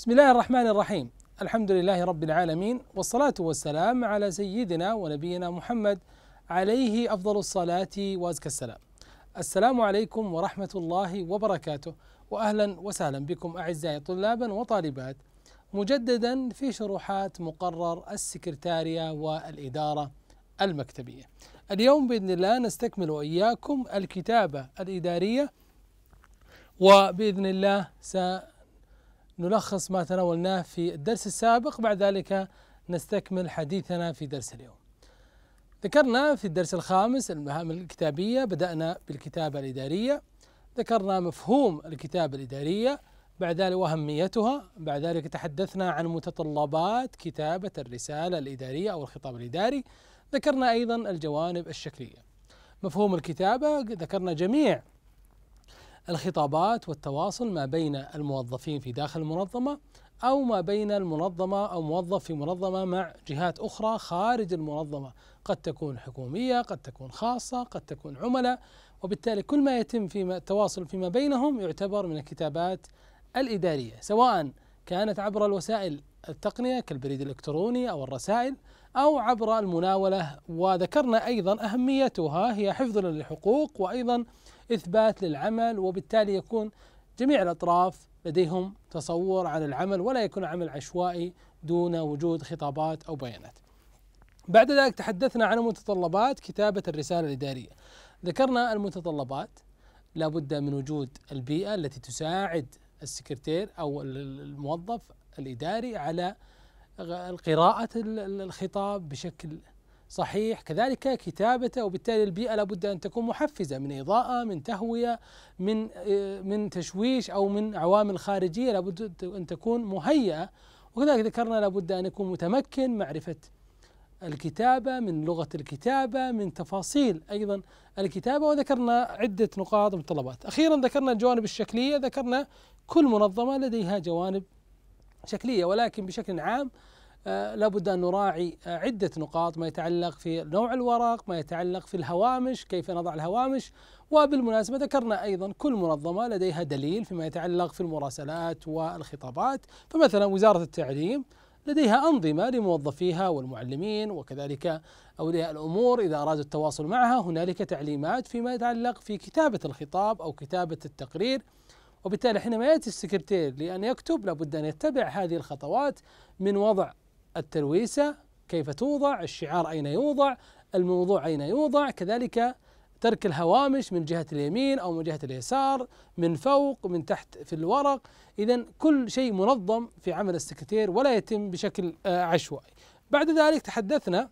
بسم الله الرحمن الرحيم الحمد لله رب العالمين والصلاة والسلام على سيدنا ونبينا محمد عليه أفضل الصلاة وأزكى السلام السلام عليكم ورحمة الله وبركاته وأهلا وسهلا بكم أعزائي طلابا وطالبات مجددا في شروحات مقرر السكرتارية والإدارة المكتبية اليوم بإذن الله نستكمل إياكم الكتابة الإدارية وبإذن الله سنستكمل نلخص ما تناولناه في الدرس السابق بعد ذلك نستكمل حديثنا في درس اليوم ذكرنا في الدرس الخامس المهام الكتابية بدأنا بالكتابة الإدارية ذكرنا مفهوم الكتابة الإدارية بعد ذلك وأهميتها بعد ذلك تحدثنا عن متطلبات كتابة الرسالة الإدارية أو الخطاب الإداري ذكرنا أيضا الجوانب الشكلية مفهوم الكتابة ذكرنا جميع الخطابات والتواصل ما بين الموظفين في داخل المنظمة أو ما بين المنظمة أو موظف في منظمة مع جهات أخرى خارج المنظمة قد تكون حكومية قد تكون خاصة قد تكون عملاء وبالتالي كل ما يتم في التواصل فيما بينهم يعتبر من الكتابات الإدارية سواء كانت عبر الوسائل التقنية كالبريد الإلكتروني أو الرسائل أو عبر المناولة وذكرنا أيضا أهميتها هي حفظ للحقوق وأيضا إثبات للعمل وبالتالي يكون جميع الأطراف لديهم تصور عن العمل ولا يكون عمل عشوائي دون وجود خطابات أو بيانات بعد ذلك تحدثنا عن متطلبات كتابة الرسالة الإدارية ذكرنا المتطلبات لابد من وجود البيئة التي تساعد السكرتير أو الموظف الإداري على قراءة الخطاب بشكل صحيح كذلك كتابته وبالتالي البيئة لابد أن تكون محفزة من إضاءة من تهوية من آه، من تشويش أو من عوامل خارجية لابد أن تكون مهيئة وكذلك ذكرنا لابد أن يكون متمكن معرفة الكتابة من لغة الكتابة من تفاصيل أيضا الكتابة وذكرنا عدة نقاط متطلبات أخيرا ذكرنا الجوانب الشكلية ذكرنا كل منظمة لديها جوانب شكلية ولكن بشكل عام آه، لابد أن نراعي عدة نقاط ما يتعلق في نوع الورق ما يتعلق في الهوامش كيف نضع الهوامش وبالمناسبة ذكرنا أيضا كل منظمة لديها دليل فيما يتعلق في المراسلات والخطابات فمثلا وزارة التعليم لديها أنظمة لموظفيها والمعلمين وكذلك أولياء الأمور إذا أرادوا التواصل معها هنالك تعليمات فيما يتعلق في كتابة الخطاب أو كتابة التقرير وبالتالي حينما يأتي السكرتير لأن يكتب لابد أن يتبع هذه الخطوات من وضع الترويسة كيف توضع الشعار أين يوضع الموضوع أين يوضع كذلك ترك الهوامش من جهة اليمين أو من جهة اليسار من فوق من تحت في الورق إذا كل شيء منظم في عمل السكرتير ولا يتم بشكل آه، عشوائي بعد ذلك تحدثنا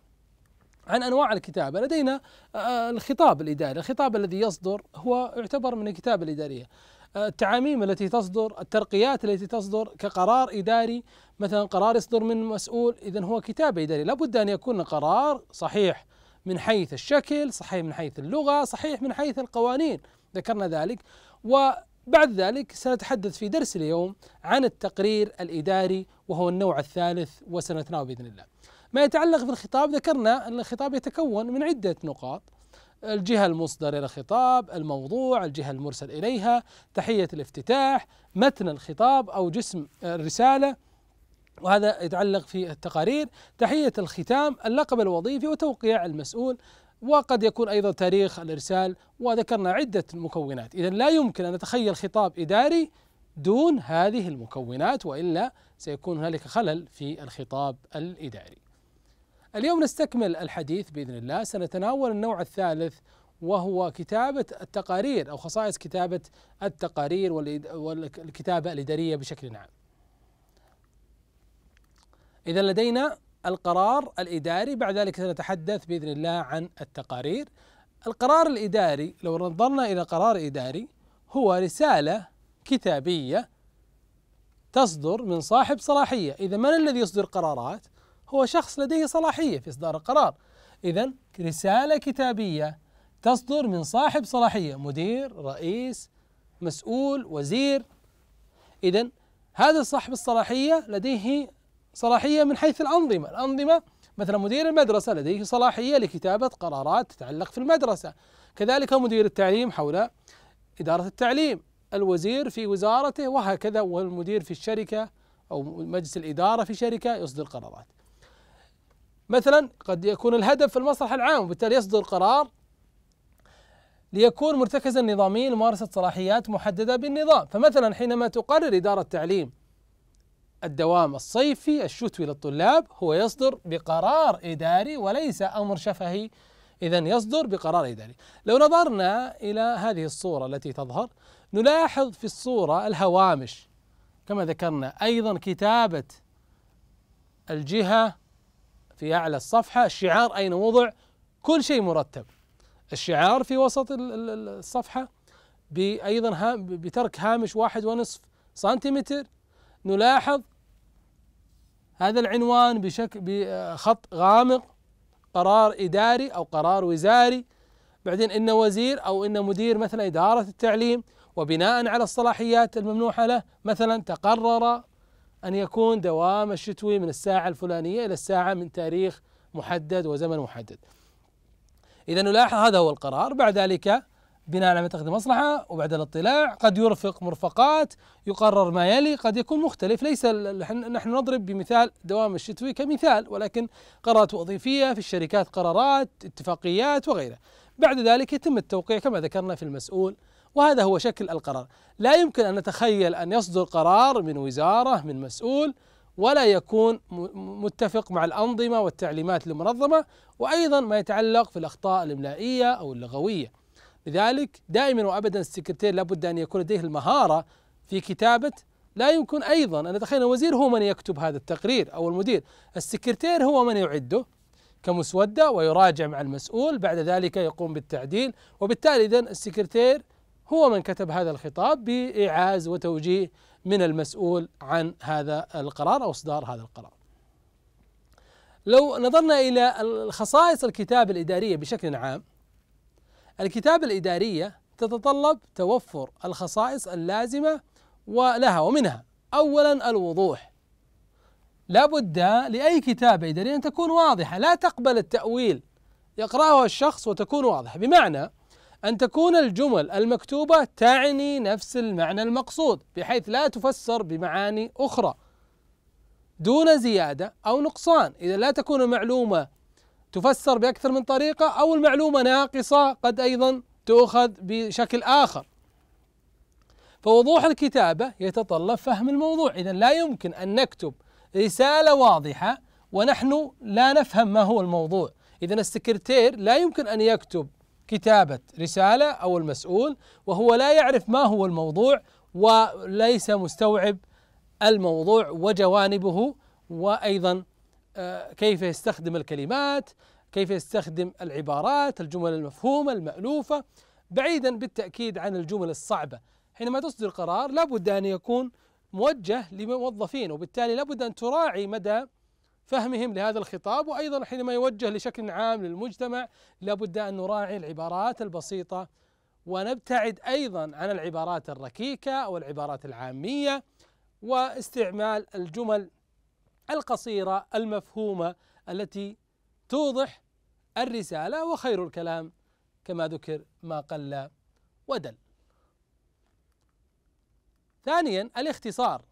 عن انواع الكتابه، لدينا آه، الخطاب الاداري، الخطاب الذي يصدر هو يعتبر من الكتابه الاداريه. التعاميم التي تصدر الترقيات التي تصدر كقرار إداري مثلا قرار يصدر من مسؤول إذا هو كتاب إداري لابد أن يكون قرار صحيح من حيث الشكل صحيح من حيث اللغة صحيح من حيث القوانين ذكرنا ذلك وبعد ذلك سنتحدث في درس اليوم عن التقرير الإداري وهو النوع الثالث وسنتناول بإذن الله ما يتعلق بالخطاب ذكرنا أن الخطاب يتكون من عدة نقاط الجهة المصدرة لخطاب الموضوع الجهة المرسل إليها تحية الافتتاح متن الخطاب أو جسم الرسالة وهذا يتعلق في التقارير تحية الختام اللقب الوظيفي وتوقيع المسؤول وقد يكون أيضا تاريخ الإرسال وذكرنا عدة مكونات إذا لا يمكن أن نتخيل خطاب إداري دون هذه المكونات وإلا سيكون هنالك خلل في الخطاب الإداري اليوم نستكمل الحديث باذن الله سنتناول النوع الثالث وهو كتابة التقارير أو خصائص كتابة التقارير والكتابة الإدارية بشكل عام. إذا لدينا القرار الإداري بعد ذلك سنتحدث بإذن الله عن التقارير. القرار الإداري لو نظرنا إلى قرار إداري هو رسالة كتابية تصدر من صاحب صلاحية، إذا من الذي يصدر قرارات؟ هو شخص لديه صلاحية في إصدار القرار إذا رسالة كتابية تصدر من صاحب صلاحية مدير رئيس مسؤول وزير إذا هذا صاحب الصلاحية لديه صلاحية من حيث الأنظمة الأنظمة مثلا مدير المدرسة لديه صلاحية لكتابة قرارات تتعلق في المدرسة كذلك مدير التعليم حول إدارة التعليم الوزير في وزارته وهكذا والمدير في الشركة أو مجلس الإدارة في شركة يصدر قرارات مثلا قد يكون الهدف في المصلحة العام وبالتالي يصدر قرار ليكون مرتكزا نظاميا لممارسة صلاحيات محددة بالنظام فمثلا حينما تقرر إدارة التعليم الدوام الصيفي الشتوي للطلاب هو يصدر بقرار إداري وليس أمر شفهي إذا يصدر بقرار إداري لو نظرنا إلى هذه الصورة التي تظهر نلاحظ في الصورة الهوامش كما ذكرنا أيضا كتابة الجهة في أعلى الصفحة الشعار أين وضع كل شيء مرتب الشعار في وسط الصفحة بايضا بترك هامش واحد ونصف سنتيمتر نلاحظ هذا العنوان بشكل بخط غامق قرار إداري أو قرار وزاري بعدين إن وزير أو إن مدير مثلا إدارة التعليم وبناء على الصلاحيات الممنوحة له مثلا تقرر أن يكون دوام الشتوي من الساعة الفلانية إلى الساعة من تاريخ محدد وزمن محدد إذا نلاحظ هذا هو القرار بعد ذلك بناء على متخذ المصلحة وبعد الاطلاع قد يرفق مرفقات يقرر ما يلي قد يكون مختلف ليس نحن نضرب بمثال دوام الشتوي كمثال ولكن قرارات وظيفية في الشركات قرارات اتفاقيات وغيرها بعد ذلك يتم التوقيع كما ذكرنا في المسؤول وهذا هو شكل القرار لا يمكن أن نتخيل أن يصدر قرار من وزارة من مسؤول ولا يكون متفق مع الأنظمة والتعليمات المنظمة وأيضا ما يتعلق في الأخطاء الإملائية أو اللغوية لذلك دائما وأبدا السكرتير لابد أن يكون لديه المهارة في كتابة لا يمكن أيضا أن نتخيل الوزير هو من يكتب هذا التقرير أو المدير السكرتير هو من يعده كمسودة ويراجع مع المسؤول بعد ذلك يقوم بالتعديل وبالتالي إذن السكرتير هو من كتب هذا الخطاب بإعاز وتوجيه من المسؤول عن هذا القرار أو إصدار هذا القرار لو نظرنا إلى خصائص الكتاب الإدارية بشكل عام الكتاب الإدارية تتطلب توفر الخصائص اللازمة ولها ومنها أولا الوضوح لابد لأي كتابة إدارية أن تكون واضحة لا تقبل التأويل يقرأه الشخص وتكون واضحة بمعنى أن تكون الجمل المكتوبة تعني نفس المعنى المقصود بحيث لا تفسر بمعاني أخرى دون زيادة أو نقصان إذا لا تكون المعلومة تفسر بأكثر من طريقة أو المعلومة ناقصة قد أيضا تؤخذ بشكل آخر فوضوح الكتابة يتطلب فهم الموضوع إذا لا يمكن أن نكتب رسالة واضحة ونحن لا نفهم ما هو الموضوع إذا السكرتير لا يمكن أن يكتب كتابة رسالة أو المسؤول وهو لا يعرف ما هو الموضوع وليس مستوعب الموضوع وجوانبه وأيضا آه، كيف يستخدم الكلمات كيف يستخدم العبارات الجمل المفهومة المألوفة بعيدا بالتأكيد عن الجمل الصعبة حينما تصدر قرار لابد أن يكون موجه لموظفين وبالتالي لابد أن تراعي مدى فهمهم لهذا الخطاب وأيضا حينما يوجه لشكل عام للمجتمع لابد أن نراعي العبارات البسيطة ونبتعد أيضا عن العبارات الركيكة او العبارات العامية واستعمال الجمل القصيرة المفهومة التي توضح الرسالة وخير الكلام كما ذكر ما قل ودل. ثانيا الاختصار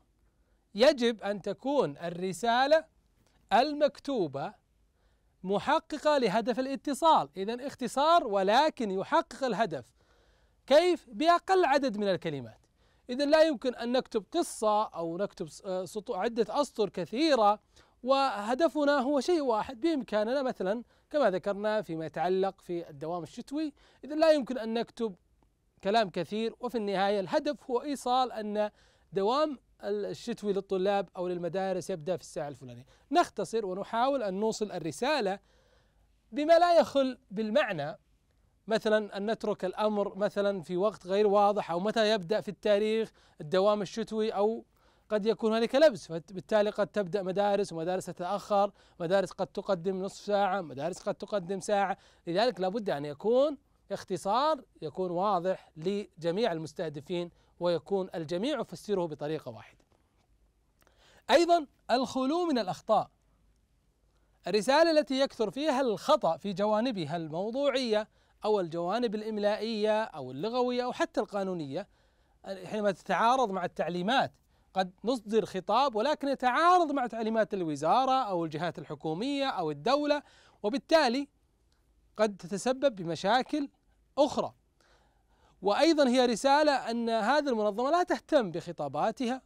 يجب أن تكون الرسالة المكتوبة محققة لهدف الاتصال إذا اختصار ولكن يحقق الهدف كيف بأقل عدد من الكلمات إذا لا يمكن أن نكتب قصة أو نكتب آه، عدة أسطر كثيرة وهدفنا هو شيء واحد بإمكاننا مثلا كما ذكرنا فيما يتعلق في الدوام الشتوي إذا لا يمكن أن نكتب كلام كثير وفي النهاية الهدف هو إيصال أن دوام الشتوي للطلاب أو للمدارس يبدأ في الساعة الفلانية نختصر ونحاول أن نوصل الرسالة بما لا يخل بالمعنى مثلا أن نترك الأمر مثلا في وقت غير واضح أو متى يبدأ في التاريخ الدوام الشتوي أو قد يكون هنالك لبس فبالتالي قد تبدا مدارس ومدارس تتاخر مدارس قد تقدم نصف ساعه مدارس قد تقدم ساعه لذلك لابد ان يكون اختصار يكون واضح لجميع المستهدفين ويكون الجميع يفسره بطريقة واحدة أيضا الخلو من الأخطاء الرسالة التي يكثر فيها الخطأ في جوانبها الموضوعية أو الجوانب الإملائية أو اللغوية أو حتى القانونية حينما تتعارض مع التعليمات قد نصدر خطاب ولكن يتعارض مع تعليمات الوزارة أو الجهات الحكومية أو الدولة وبالتالي قد تتسبب بمشاكل أخرى وايضا هي رساله ان هذه المنظمه لا تهتم بخطاباتها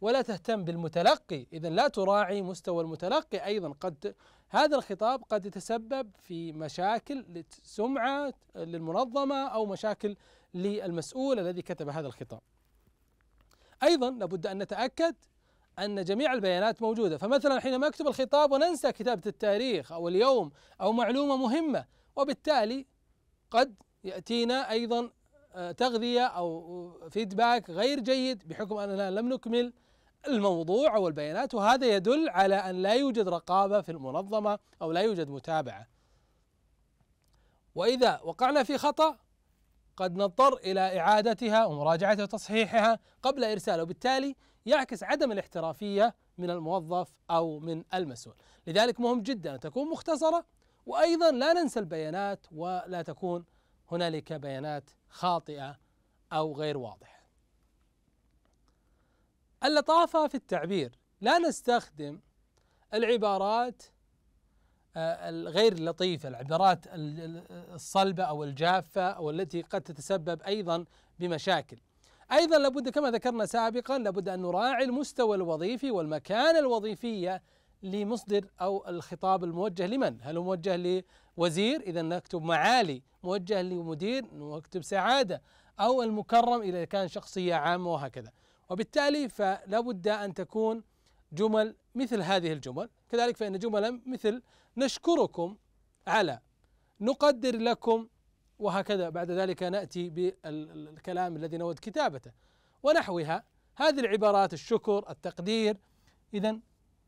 ولا تهتم بالمتلقي اذا لا تراعي مستوى المتلقي ايضا قد هذا الخطاب قد يتسبب في مشاكل سمعه للمنظمه او مشاكل للمسؤول الذي كتب هذا الخطاب ايضا لابد ان نتاكد أن جميع البيانات موجودة فمثلا حينما أكتب الخطاب وننسى كتابة التاريخ أو اليوم أو معلومة مهمة وبالتالي قد يأتينا أيضا تغذية أو فيدباك غير جيد بحكم أننا لم نكمل الموضوع أو البيانات وهذا يدل على أن لا يوجد رقابة في المنظمة أو لا يوجد متابعة وإذا وقعنا في خطأ قد نضطر إلى إعادتها ومراجعتها وتصحيحها قبل إرساله وبالتالي يعكس عدم الاحترافية من الموظف أو من المسؤول لذلك مهم جدا أن تكون مختصرة وأيضا لا ننسى البيانات ولا تكون هنالك بيانات خاطئة أو غير واضحة اللطافة في التعبير لا نستخدم العبارات آه، الغير لطيفة العبارات الصلبة أو الجافة أو التي قد تتسبب أيضا بمشاكل أيضا لابد كما ذكرنا سابقا لابد أن نراعي المستوى الوظيفي والمكانة الوظيفية لمصدر أو الخطاب الموجه لمن هل هو موجه لوزير إذا نكتب معالي موجه لمدير نكتب سعادة أو المكرم إذا كان شخصية عامة وهكذا وبالتالي فلا بد أن تكون جمل مثل هذه الجمل كذلك فإن جملا مثل نشكركم على نقدر لكم وهكذا بعد ذلك نأتي بالكلام الذي نود كتابته ونحوها هذه العبارات الشكر التقدير إذا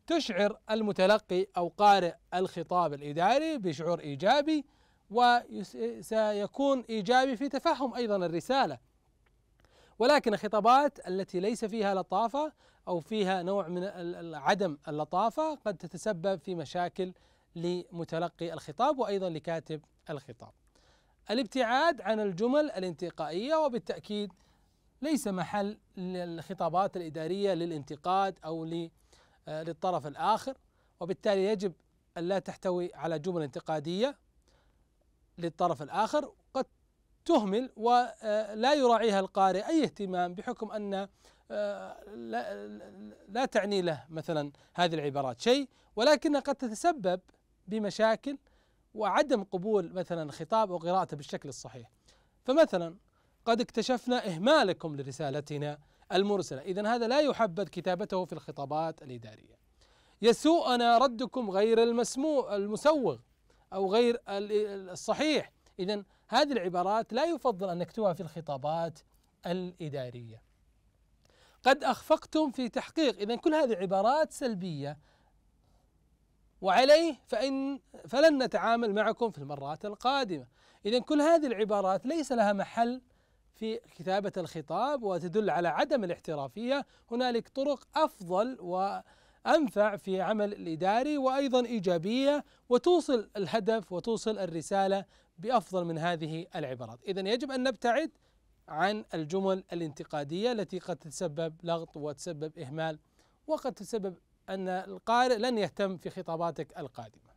تشعر المتلقي أو قارئ الخطاب الإداري بشعور إيجابي وسيكون إيجابي في تفهم أيضا الرسالة ولكن الخطابات التي ليس فيها لطافة أو فيها نوع من عدم اللطافة قد تتسبب في مشاكل لمتلقي الخطاب وأيضا لكاتب الخطاب الابتعاد عن الجمل الانتقائية وبالتأكيد ليس محل للخطابات الإدارية للانتقاد أو للانتقاد آه، للطرف الآخر وبالتالي يجب أن لا تحتوي على جمل انتقادية للطرف الآخر قد تهمل ولا آه، يراعيها القارئ أي اهتمام بحكم أن آه، لا, تعني له مثلا هذه العبارات شيء ولكنها قد تتسبب بمشاكل وعدم قبول مثلا خطاب أو قراءته بالشكل الصحيح فمثلا قد اكتشفنا إهمالكم لرسالتنا المرسلة إذا هذا لا يحبذ كتابته في الخطابات الإدارية يسوءنا ردكم غير المسموع المسوغ أو غير الصحيح إذا هذه العبارات لا يفضل أن نكتبها في الخطابات الإدارية قد أخفقتم في تحقيق إذا كل هذه عبارات سلبية وعليه فإن فلن نتعامل معكم في المرات القادمة إذا كل هذه العبارات ليس لها محل في كتابة الخطاب وتدل على عدم الاحترافية هنالك طرق أفضل وأنفع في عمل الإداري وأيضا إيجابية وتوصل الهدف وتوصل الرسالة بأفضل من هذه العبارات إذا يجب أن نبتعد عن الجمل الانتقادية التي قد تتسبب لغط وتسبب إهمال وقد تسبب أن القارئ لن يهتم في خطاباتك القادمة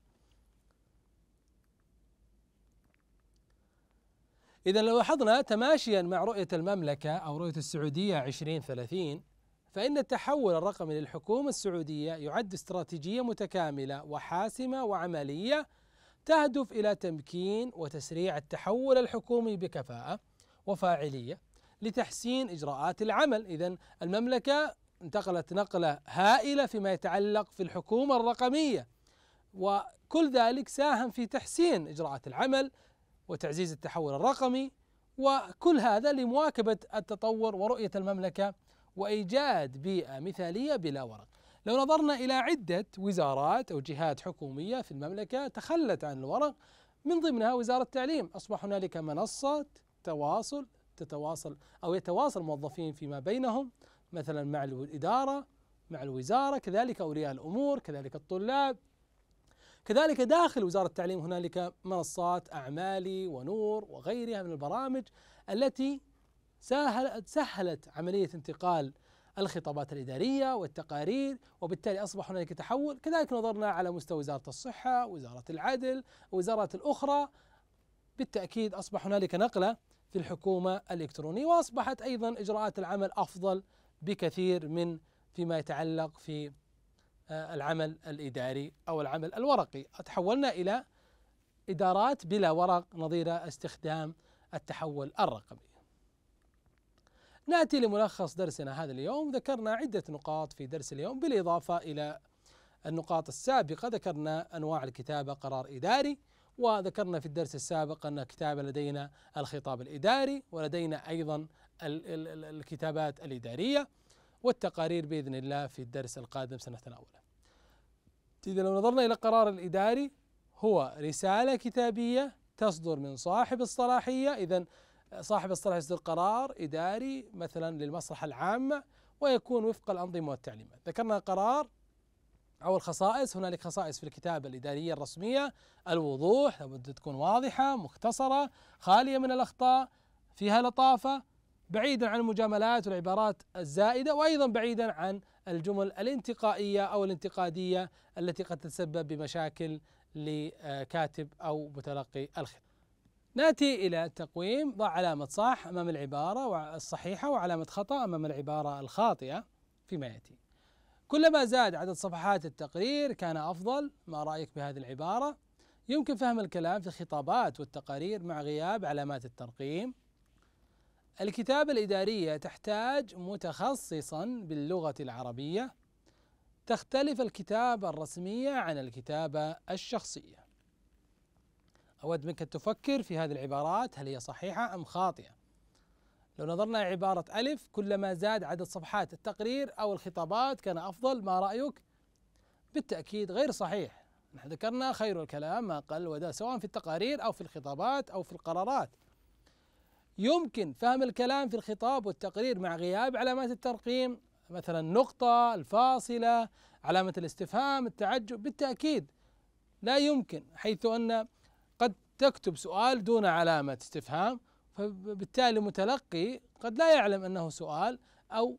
إذا لو لاحظنا تماشيا مع رؤية المملكة أو رؤية السعودية 2030 فإن التحول الرقمي للحكومة السعودية يعد استراتيجية متكاملة وحاسمة وعملية تهدف إلى تمكين وتسريع التحول الحكومي بكفاءة وفاعلية لتحسين إجراءات العمل إذا المملكة انتقلت نقلة هائلة فيما يتعلق في الحكومة الرقمية وكل ذلك ساهم في تحسين إجراءات العمل وتعزيز التحول الرقمي وكل هذا لمواكبة التطور ورؤية المملكة وإيجاد بيئة مثالية بلا ورق لو نظرنا إلى عدة وزارات أو جهات حكومية في المملكة تخلت عن الورق من ضمنها وزارة التعليم أصبح هنالك منصة تواصل تتواصل أو يتواصل الموظفين فيما بينهم مثلا مع الإدارة مع الوزارة كذلك أولياء الأمور كذلك الطلاب كذلك داخل وزارة التعليم هنالك منصات أعمالي ونور وغيرها من البرامج التي سهلت, سهلت عملية انتقال الخطابات الإدارية والتقارير وبالتالي أصبح هنالك تحول كذلك نظرنا على مستوى وزارة الصحة وزارة العدل وزارات الأخرى بالتأكيد أصبح هنالك نقلة في الحكومة الإلكترونية وأصبحت أيضا إجراءات العمل أفضل بكثير من فيما يتعلق في آه، العمل الإداري أو العمل الورقي تحولنا إلى إدارات بلا ورق نظير استخدام التحول الرقمي ناتي لملخص درسنا هذا اليوم ذكرنا عده نقاط في درس اليوم بالاضافه الى النقاط السابقه ذكرنا انواع الكتابه قرار اداري وذكرنا في الدرس السابق ان كتابه لدينا الخطاب الاداري ولدينا ايضا الكتابات الاداريه والتقارير باذن الله في الدرس القادم سنتناوله. اذا لو نظرنا الى القرار الاداري هو رساله كتابيه تصدر من صاحب الصلاحيه اذا صاحب الصلاحيه يصدر قرار اداري مثلا للمصلحه العامه ويكون وفق الانظمه والتعليمات. ذكرنا قرار أو الخصائص هنالك خصائص في الكتابة الإدارية الرسمية الوضوح لابد تكون واضحة مختصرة خالية من الأخطاء فيها لطافة بعيدا عن المجاملات والعبارات الزائده وايضا بعيدا عن الجمل الانتقائيه او الانتقاديه التي قد تتسبب بمشاكل لكاتب او متلقي الخطاب. ناتي الى التقويم ضع علامه صح امام العباره الصحيحه وعلامه خطا امام العباره الخاطئه فيما ياتي. كلما زاد عدد صفحات التقرير كان افضل، ما رايك بهذه العباره؟ يمكن فهم الكلام في الخطابات والتقارير مع غياب علامات الترقيم. الكتابة الإدارية تحتاج متخصصا باللغة العربية تختلف الكتابة الرسمية عن الكتابة الشخصية أود منك أن تفكر في هذه العبارات هل هي صحيحة أم خاطئة لو نظرنا عبارة ألف كلما زاد عدد صفحات التقرير أو الخطابات كان أفضل ما رأيك بالتأكيد غير صحيح نحن ذكرنا خير الكلام ما قل ودا سواء في التقارير أو في الخطابات أو في القرارات يمكن فهم الكلام في الخطاب والتقرير مع غياب علامات الترقيم مثلا النقطة الفاصلة علامة الاستفهام التعجب بالتأكيد لا يمكن حيث أن قد تكتب سؤال دون علامة استفهام فبالتالي المتلقي قد لا يعلم أنه سؤال أو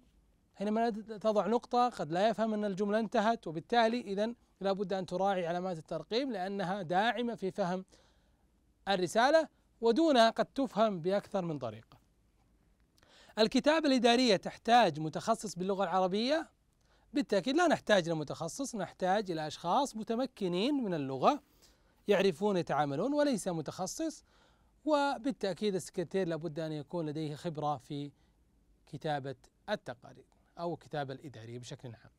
حينما تضع نقطة قد لا يفهم أن الجملة انتهت وبالتالي إذا لابد أن تراعي علامات الترقيم لأنها داعمة في فهم الرسالة ودونها قد تفهم بأكثر من طريقة الكتابة الإدارية تحتاج متخصص باللغة العربية بالتأكيد لا نحتاج الى متخصص نحتاج إلى أشخاص متمكنين من اللغة يعرفون يتعاملون وليس متخصص وبالتأكيد السكرتير لابد أن يكون لديه خبرة في كتابة التقارير أو الكتابة الإدارية بشكل عام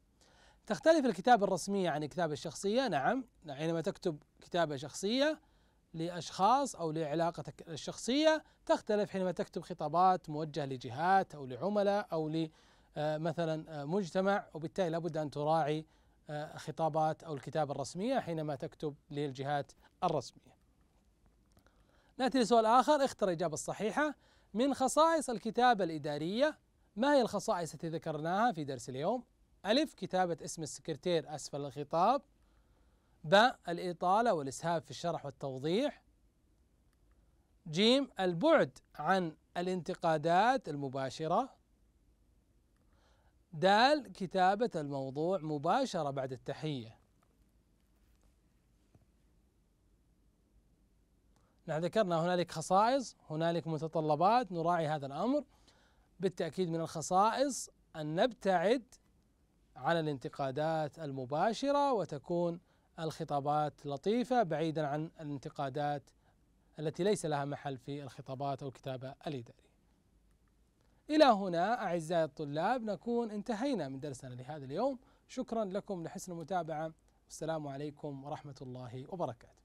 تختلف الكتابة الرسمية عن الكتابة الشخصية نعم حينما تكتب كتابة شخصية لأشخاص أو لعلاقتك الشخصية تختلف حينما تكتب خطابات موجهة لجهات أو لعملاء أو لمثلا آه، آه، مجتمع وبالتالي لابد أن تراعي آه، خطابات أو الكتابة الرسمية حينما تكتب للجهات الرسمية نأتي لسؤال آخر اختر الإجابة الصحيحة من خصائص الكتابة الإدارية ما هي الخصائص التي ذكرناها في درس اليوم؟ ألف كتابة اسم السكرتير أسفل الخطاب ب الإطالة والإسهاب في الشرح والتوضيح جيم البعد عن الانتقادات المباشرة دال كتابة الموضوع مباشرة بعد التحية نحن ذكرنا هنالك خصائص هنالك متطلبات نراعي هذا الأمر بالتأكيد من الخصائص أن نبتعد عن الانتقادات المباشرة وتكون الخطابات لطيفة بعيدا عن الانتقادات التي ليس لها محل في الخطابات أو الكتابة الإدارية إلى هنا أعزائي الطلاب نكون انتهينا من درسنا لهذا اليوم شكرا لكم لحسن المتابعة والسلام عليكم ورحمة الله وبركاته